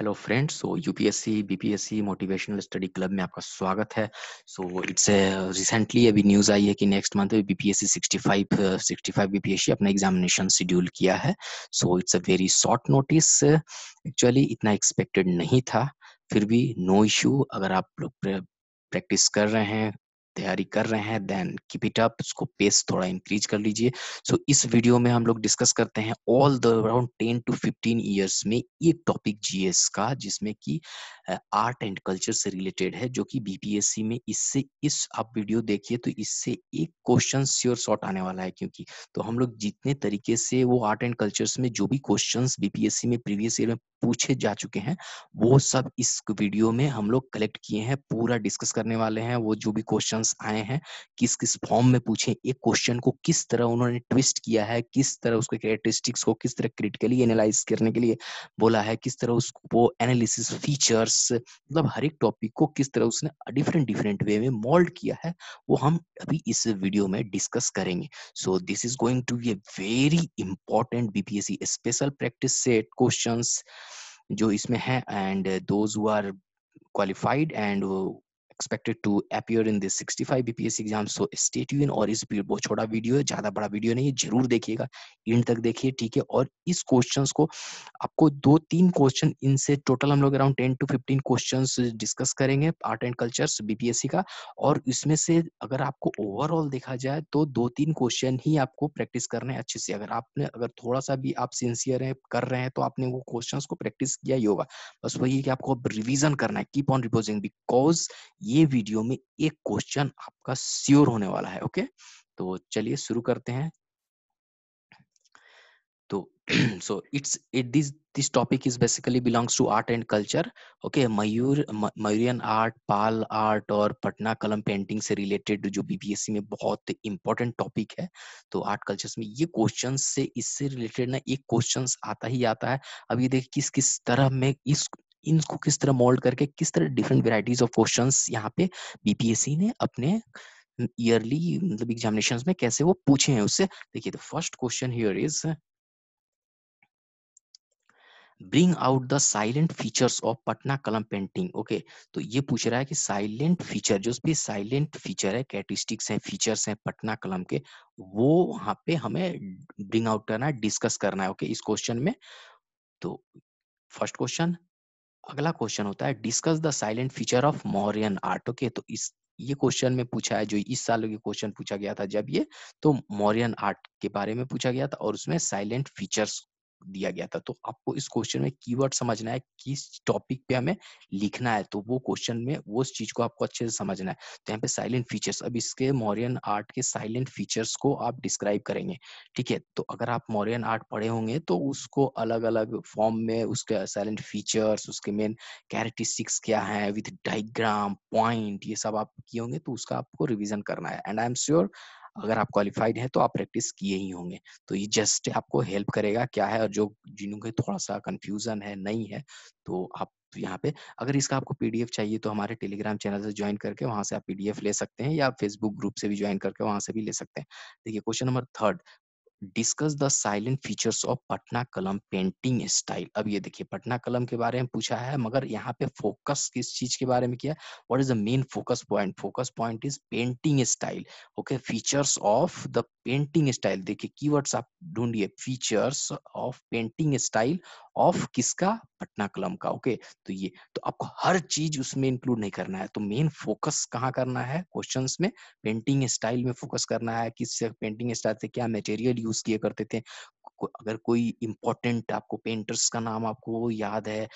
Hello friends so UPSC BPSC motivational study club में आपका स्वागत है सो इट्स रिसेंटली अभी न्यूज़ आई है कि नेक्स्ट मंथ बीपीएससी 65 65 बीपीएससी अपना एग्जामिनेशन शेड्यूल किया है so it's a very short notice actually इतना एक्सपेक्टेड नहीं था फिर भी नो no इशू अगर आप लोग प्रैक्टिस कर रहे हैं तैयारी कर रहे हैं देन कीप इट अप उसको पेस थोड़ा इंक्रीज कर लीजिए सो so, इस वीडियो में हम लोग डिस्कस करते हैं all the around ten to fifteen years में एक टॉपिक जीएस का जिसमें कि आर्ट एंड कल्चर से रिलेटेड है जो कि बीपीएससी में इससे इस आप वीडियो देखिए तो इससे एक क्वेश्चन श्योर शॉर्ट आने वाला है क्योंकि तो हम लोग जितने तरीके से वो आर्ट एंड कल्चर में जो भी क्वेश्चन बीपीएससी में प्रीवियस ईयर में पूछे जा चुके हैं वो सब इस वीडियो में हम लोग कलेक्ट किए हैं पूरा डिस्कस करने वाले हैं वो जो भी क्वेश्चंस आए हैं किस किस फॉर्म में पूछे एक क्वेश्चन को किस तरह उन्होंने ट्विस्ट किया है किस तरह उसके कैरेक्टरिस्टिक्स को किस तरह क्रिटिकली एनालाइज करने के लिए बोला है किस तरह उसको एनालिसिस फीचर्स मतलब हर एक टॉपिक को किस तरह उसने डिफरेंट डिफरेंट वे में मोल्ड किया है वो हम अभी इस वीडियो में डिस्कस करेंगे so this is going to be a very important BPSC special practice set questions जो इसमें है and those who are qualified and expected to appear in this 65 BPS exam so stay tuned और इस बहुत छोटा video है ज्यादा बड़ा वीडियो नहीं है जरूर देखिएगा एंड तक देखिए ठीक है और इस क्वेश्चंस को आपको दो तीन क्वेश्चन इनसे टोटल हम लोग अराउंड 10 टू 15 क्वेश्चंस डिस्कस करेंगे आर्ट एंड कल्चर्स बीपीएससी का और इसमें से अगर आपको ओवरऑल देखा जाए तो दो तीन क्वेश्चन ही आपको प्रैक्टिस करना है अच्छे से अगर आपने अगर थोड़ा सा भी आप सिंसियर हैं कर रहे हैं तो आपने वो क्वेश्चंस को प्रैक्टिस किया ही होगा बस वही कि आपको अब रिवीजन करना है कीप ऑन रिपोजिंग बिकॉज ये वीडियो में एक क्वेश्चन आपका श्योर होने वाला है ओके तो चलिए शुरू करते हैं तो so it's it this this topic is basically belongs to art and culture okay मयूर मयूरियन आर्ट पाल आर्ट और पटना कलम पेंटिंग से रिलेटेड जो बीबीएससी में बहुत इंपॉर्टेंट टॉपिक है तो आर्ट कल्चर्स में ये क्वेश्चन से इससे रिलेटेड ना एक क्वेश्चन आता ही आता है अब ये देखिए किस किस तरह में इस इनको किस तरह मोल्ड करके किस तरह डिफरेंट वेराइटीज ऑफ क्वेश्चन यहाँ पे बीपीएससी ने अपने ईयरली मतलब एग्जामिनेशन में कैसे वो पूछे हैं उससे देखिए the first question here is bring out the salient features of Patna Kalam painting okay तो ये पूछ रहा है कि साइलेंट फीचर जो भी साइलेंट फीचर है कैटिस्टिक्स हैं फीचर्स हैं पटना कलम के वो वहां पे हमें ब्रिंग आउट करना है डिस्कस करना है ओके okay? इस क्वेश्चन में तो फर्स्ट क्वेश्चन अगला क्वेश्चन होता है discuss the salient feature of Mauryan art okay तो इस ये क्वेश्चन में पूछा है जो इस साल के क्वेश्चन पूछा गया था जब ये तो मौर्यन आर्ट के बारे में पूछा गया था और उसमें साइलेंट फीचर्स दिया गया था तो आपको इस क्वेश्चन में कीवर्ड समझना है किस टॉपिक पे हमें लिखना है तो वो क्वेश्चन में वो चीज को आपको अच्छे से समझना है तो यहाँ पे साइलेंट फीचर्स अब इसके मॉरियन आर्ट के साइलेंट फीचर्स को आप डिस्क्राइब करेंगे ठीक है तो अगर आप मॉरियन आर्ट पढ़े होंगे तो उसको अलग अलग फॉर्म में उसके साइलेंट फीचर्स उसके मेन कैरेक्टिस्टिक्स क्या है विथ डाइग्राम पॉइंट ये सब आप किए होंगे तो उसका आपको रिविजन करना है एंड आई एम श्योर अगर आप क्वालिफाइड हैं तो आप प्रैक्टिस किए ही होंगे तो ये जस्ट आपको हेल्प करेगा क्या है और जो जिनके थोड़ा सा कंफ्यूजन है नहीं है तो आप यहाँ पे अगर इसका आपको पीडीएफ चाहिए तो हमारे टेलीग्राम चैनल से ज्वाइन करके वहां से आप पीडीएफ ले सकते हैं या फेसबुक ग्रुप से भी ज्वाइन करके वहां से भी ले सकते हैं देखिए question number third discuss the salient features of Patna Kalam painting style अब ये देखिए पटना कलम के बारे में पूछा है मगर यहाँ पे फोकस किस चीज के बारे में किया what is the main focus point focus point is painting style okay features of the painting style देखिए कीवर्ड्स आप ढूंढिए features of painting style of किसका पटना कलम का ओके okay? तो ये तो आपको हर चीज उसमें इंक्लूड नहीं करना है तो मेन फोकस कहाँ करना है क्वेश्चन में पेंटिंग स्टाइल में फोकस करना है किस पेंटिंग स्टाइल से क्या मटेरियल यूज किए करते थे को, अगर कोई इम्पोर्टेंट आपको पेंटर्स का नाम आपको याद है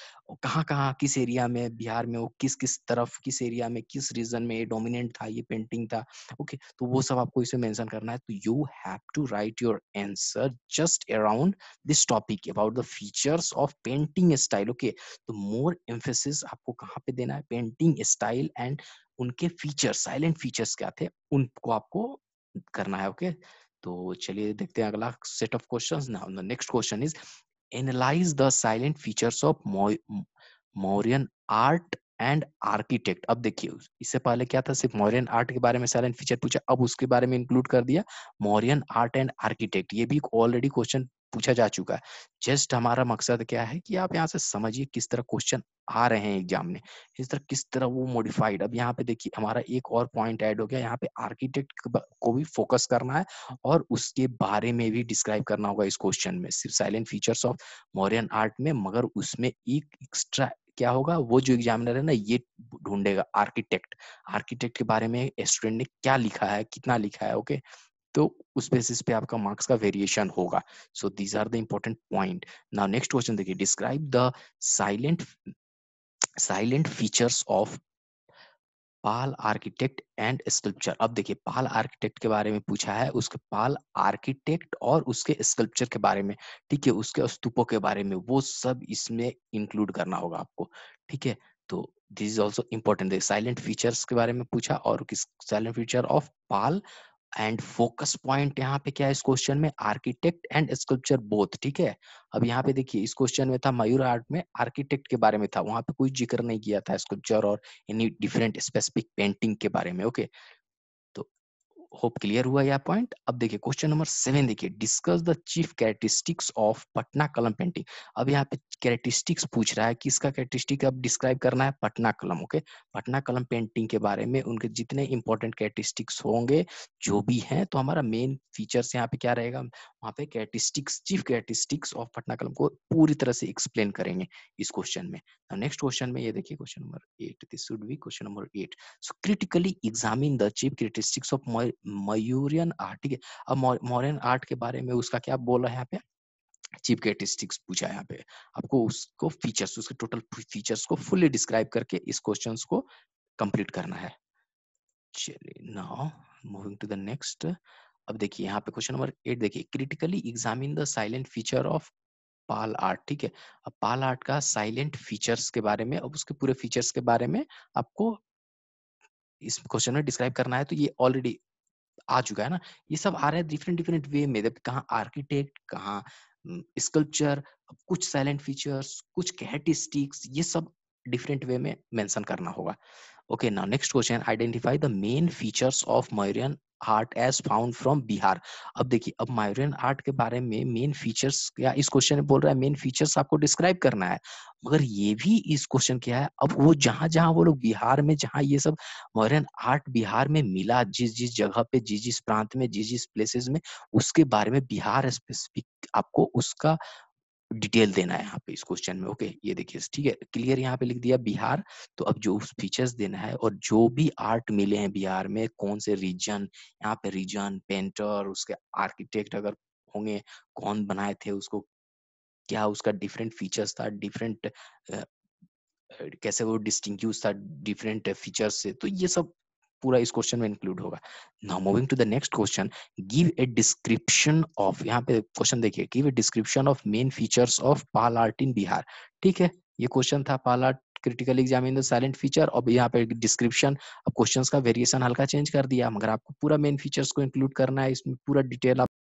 कहाँ कहाँ किस एरिया में बिहार में वो किस किस तरफ किस एरिया में किस रीजन में ये डोमिनेंट था ये पेंटिंग था ओके okay, तो वो सब आपको इसमें मेंशन करना है तो you have to write your answer just around this topic about the features of painting style okay तो मोर एम्फेसिस आपको कहाँ पे देना है पेंटिंग स्टाइल एंड उनके फीचर साइलेंट फीचर्स क्या थे उनको आपको करना है ओके okay? तो चलिए देखते हैं अगला set of questions now the next question is analyze the salient features of Mauryan art and architect अब देखिए इससे पहले क्या था सिर्फ मौर्यन आर्ट के बारे में साइलेंट फीचर पूछा अब उसके बारे में इंक्लूड कर दिया मौर्यन आर्ट एंड आर्किटेक्ट ये भी ऑलरेडी क्वेश्चन पूछा जा चुका है जस्ट हमारा मकसद क्या है कि आप यहाँ से समझिए किस तरह क्वेश्चन आ रहे हैं एग्जाम में इस तरह किस तरह वो मॉडिफाइड अब यहाँ पे देखिए हमारा एक और पॉइंट ऐड हो गया यहाँ पे आर्किटेक्ट को भी फोकस करना है और उसके बारे में भी डिस्क्राइब करना होगा इस क्वेश्चन में सिर्फ salient features of Mauryan art में मगर उसमें एक एक्स्ट्रा क्या होगा वो जो एग्जामिनर है ना ये ढूंढेगा आर्किटेक्ट आर्किटेक्ट के बारे में स्टूडेंट ने क्या लिखा है कितना लिखा है ओके okay? तो उस बेसिस पे आपका मार्क्स का वेरिएशन होगा so these are the important point now next question देखिए describe the salient salient features of Pala architect and sculpture अब देखिए पाल आर्किटेक्ट के बारे में पूछा है उसके पाल आर्किटेक्ट और उसके स्कल्पचर के बारे में ठीक है उसके स्तूपों के बारे में वो सब इसमें इंक्लूड करना होगा आपको ठीक है तो this is also important salient features के बारे में पूछा और किस salient feature of Pala and focus point यहाँ पे क्या है इस क्वेश्चन में आर्किटेक्ट एंड स्कल्पचर बोथ ठीक है अब यहाँ पे देखिए इस क्वेश्चन में था मयूर आर्ट में आर्किटेक्ट के बारे में था वहां पे कोई जिक्र नहीं किया था स्कल्पचर और एनी डिफरेंट स्पेसिफिक पेंटिंग के बारे में ओके होप क्लियर हुआ यह पॉइंट अब देखिए क्वेश्चन नंबर सेवन देखिए discuss the chief characteristics of Patna Kalam painting अब यहाँ पे कैरेक्टरिस्टिक्स पूछ रहा है किसका कैरेक्टरिस्टिक अब डिस्क्राइब करना है पटना कलम ओके पटना कलम पेंटिंग के बारे में उनके जितने इंपॉर्टेंट कैरेटिस्टिक्स होंगे जो भी हैं तो हमारा मेन फीचर्स यहाँ पे क्या रहेगा वहां पे characteristics chief characteristics of Patna Kalam को पूरी तरह से एक्सप्लेन करेंगे इस क्वेश्चन में नेक्स्ट तो क्वेश्चन में ये देखिए question number eight this should be question number eight so critically examine the chief characteristics of Mauryan art ठीक है अब मॉरियन आर्ट के बारे में उसका क्या बोल रहा है यहाँ पे चीप कैरेटिस्टिक्स पूछा है यहाँ पे आपको उसको फीचर्स उसके टोटल फीचर्स को फुल्ली डिस्क्राइब करके इस क्वेश्चंस को कंप्लीट करना है चलिए now moving to the next अब देखिए यहाँ पे क्वेश्चन नंबर एट देखिए critically examine the salient feature of Pala art ठीक है अब पाल आर्ट का साइलेंट फीचर्स के बारे में अब उसके पूरे फीचर्स के बारे में आपको इस क्वेश्चन में डिस्क्राइब करना है तो ये ऑलरेडी आ चुका है ना ये सब आ रहा है डिफरेंट डिफरेंट वे में कहा आर्किटेक्ट कहाँ स्कल्पचर कुछ साइलेंट फीचर्स कुछ कैटिस्टिक्स ये सब डिफरेंट वे में मेंशन करना होगा okay now next question identify the main features of Mauryan art as found from Bihar अब देखिए अब मायूरियन आर्ट के बारे में मेन फीचर्स या इस क्वेश्चन में बोल रहा है मेन फीचर्स आपको डिस्क्राइब करना है मगर ये भी इस क्वेश्चन क्या है अब वो जहां जहां वो लोग बिहार में जहां ये सब मॉडर्न आर्ट बिहार में मिला जिस जिस जगह पे जिस जिस प्रांत में जिस जिस प्लेसेस में उसके बारे में बिहार स्पेसिफिक आपको उसका डिटेल देना है यहाँ पे इस क्वेश्चन में ओके ये देखिए ठीक है क्लियर यहाँ पे लिख दिया बिहार तो अब जो फीचर्स देना है और जो भी आर्ट मिले हैं बिहार में कौन से रीजन यहाँ पे रीजन पेंटर उसके आर्किटेक्ट अगर होंगे कौन बनाए थे उसको क्या उसका डिफरेंट फीचर्स था डिफरेंट कैसे वो डिस्टिंग था डिफरेंट फीचर्स से तो ये सब पूरा इस क्वेश्चन में इंक्लूड होगा now moving to the next question give a description of यहाँ पे क्वेश्चन देखिए give a description of main features of Pala art in Bihar ठीक है ये क्वेश्चन था Pala art critical exam in the salient feature अब यहाँ पे डिस्क्रिप्शन अब क्वेश्चंस का वेरिएशन हल्का चेंज कर दिया मगर आपको पूरा मेन फीचर्स को इंक्लूड करना है इसमें पूरा डिटेल आप